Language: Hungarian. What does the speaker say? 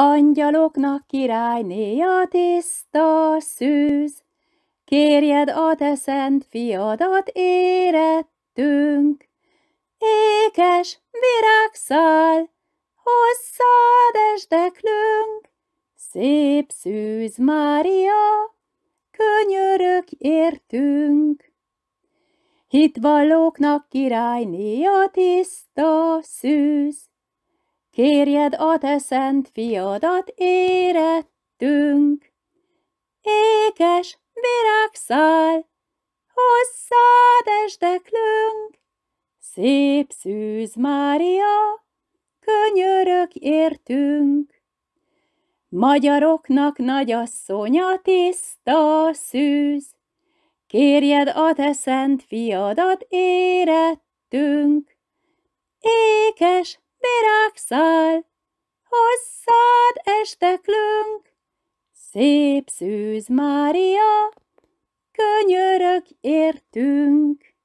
Angyaloknak királyné a tiszta szűz, Kérjed a te szent fiadat érettünk. Ékes virágszál, hosszad esdeklünk, Szép szűz Mária, könyörök értünk. Hitvallóknak királyné a tiszta szűz, Kérjed a te szent fiadat, érettünk. Ékes virágszál, hosszad esdeklünk. Szép szűz Mária, könyörök értünk. Magyaroknak nagyasszonya tiszta szűz, Kérjed a te szent fiadat, érettünk. Ékes virágszál, hosszád esteklünk, szép szűz Mária, könyörök értünk.